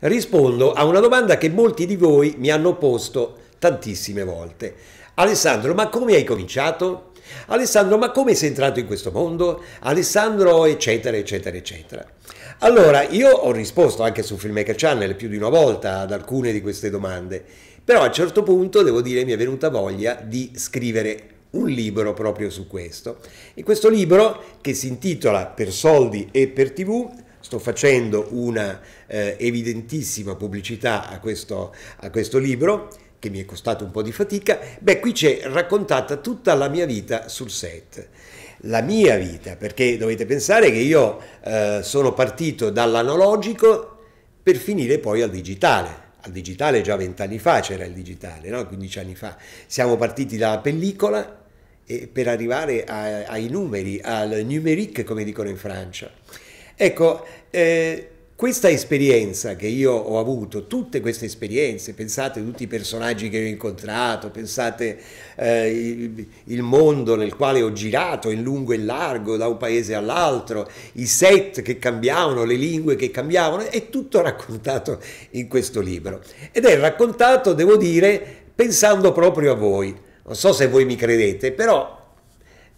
Rispondo a una domanda che molti di voi mi hanno posto tantissime volte. Alessandro, ma come hai cominciato? Alessandro, ma come sei entrato in questo mondo? Alessandro, eccetera, eccetera, eccetera. Allora, io ho risposto anche su Filmmaker Channel più di una volta ad alcune di queste domande, però a un certo punto, devo dire, mi è venuta voglia di scrivere un libro proprio su questo. E questo libro, che si intitola Per soldi e per tv, sto facendo una eh, evidentissima pubblicità a questo, a questo libro che mi è costato un po' di fatica, beh qui c'è raccontata tutta la mia vita sul set la mia vita, perché dovete pensare che io eh, sono partito dall'analogico per finire poi al digitale. Al digitale già vent'anni fa c'era il digitale, no? 15 anni fa. Siamo partiti dalla pellicola per arrivare a, ai numeri, al numerique come dicono in Francia. Ecco, eh, questa esperienza che io ho avuto, tutte queste esperienze, pensate a tutti i personaggi che ho incontrato, pensate eh, il, il, mondo nel quale ho girato in lungo e largo, da un paese all'altro, i set che cambiavano, le lingue che cambiavano, è tutto raccontato in questo libro. Ed è raccontato, devo dire, pensando proprio a voi. Non so se voi mi credete, però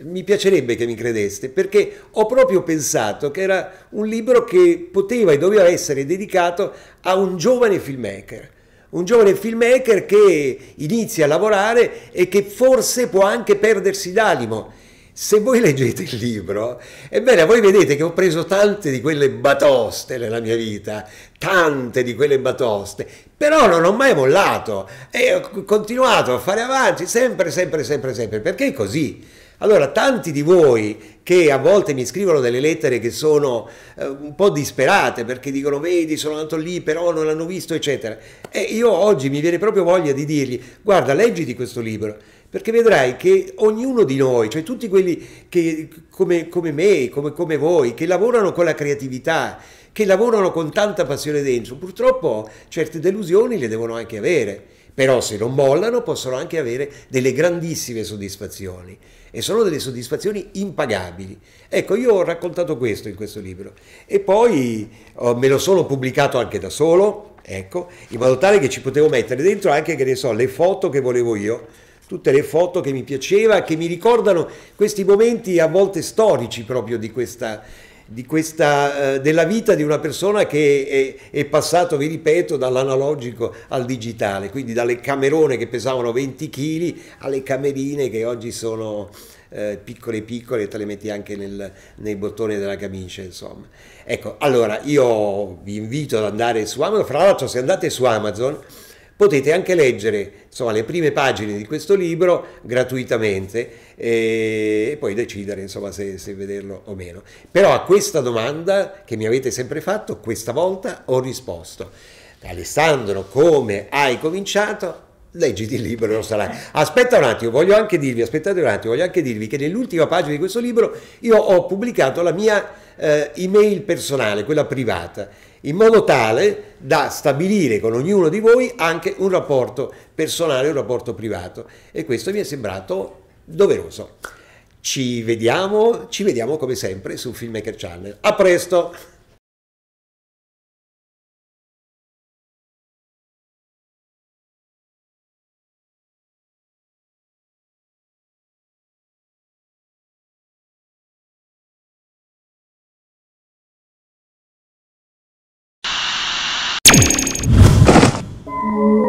mi piacerebbe che mi credeste, perché ho proprio pensato che era un libro che poteva e doveva essere dedicato a un giovane filmmaker. Un giovane filmmaker che inizia a lavorare e che forse può anche perdersi d'animo. Se voi leggete il libro, ebbene, voi vedete che ho preso tante di quelle batoste nella mia vita, tante di quelle batoste, però non ho mai mollato e ho continuato a fare avanti sempre, sempre, sempre, sempre, perché è così allora, tanti di voi che a volte mi scrivono delle lettere che sono eh, un po' disperate perché dicono vedi sono andato lì però non l'hanno visto eccetera e io oggi mi viene proprio voglia di dirgli guarda leggiti questo libro perché vedrai che ognuno di noi, cioè tutti quelli che, come, come me, come, come voi, che lavorano con la creatività, che lavorano con tanta passione dentro, purtroppo certe delusioni le devono anche avere però se non mollano possono anche avere delle grandissime soddisfazioni e sono delle soddisfazioni impagabili. Ecco, io ho raccontato questo in questo libro e poi oh, me lo sono pubblicato anche da solo, ecco, in modo tale che ci potevo mettere dentro anche, che ne so, le foto che volevo io, tutte le foto che mi piaceva, che mi ricordano questi momenti a volte storici proprio di questa questa, eh, della vita di una persona che è, è passato, vi ripeto, dall'analogico al digitale, quindi dalle camerone che pesavano 20 kg alle camerine che oggi sono eh, piccole piccole e te le metti anche nel, nei bottoni della camicia, insomma. Ecco, allora io vi invito ad andare su Amazon, fra l'altro se andate su Amazon Potete anche leggere insomma, le prime pagine di questo libro gratuitamente eh, e poi decidere insomma, se, se vederlo o meno. Però a questa domanda che mi avete sempre fatto, questa volta ho risposto. Alessandro, come hai cominciato? leggiti il libro lo sarà. Aspetta un attimo, voglio anche dirvi, aspettate un attimo, voglio anche dirvi che nell'ultima pagina di questo libro io ho pubblicato la mia eh, email personale, quella privata, in modo tale da stabilire con ognuno di voi anche un rapporto personale, un rapporto privato e questo mi è sembrato doveroso. Ci vediamo, ci vediamo come sempre su Filmmaker Channel. A presto! Thank you.